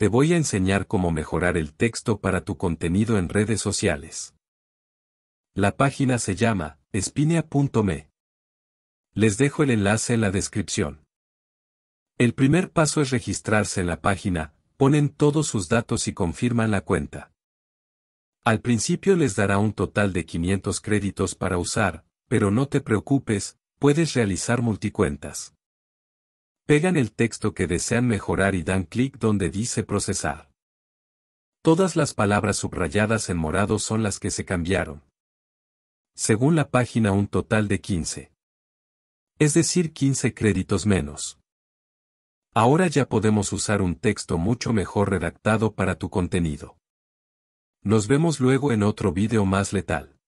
te voy a enseñar cómo mejorar el texto para tu contenido en redes sociales. La página se llama espinia.me. Les dejo el enlace en la descripción. El primer paso es registrarse en la página, ponen todos sus datos y confirman la cuenta. Al principio les dará un total de 500 créditos para usar, pero no te preocupes, puedes realizar multicuentas. Pegan el texto que desean mejorar y dan clic donde dice procesar. Todas las palabras subrayadas en morado son las que se cambiaron. Según la página un total de 15. Es decir, 15 créditos menos. Ahora ya podemos usar un texto mucho mejor redactado para tu contenido. Nos vemos luego en otro video más letal.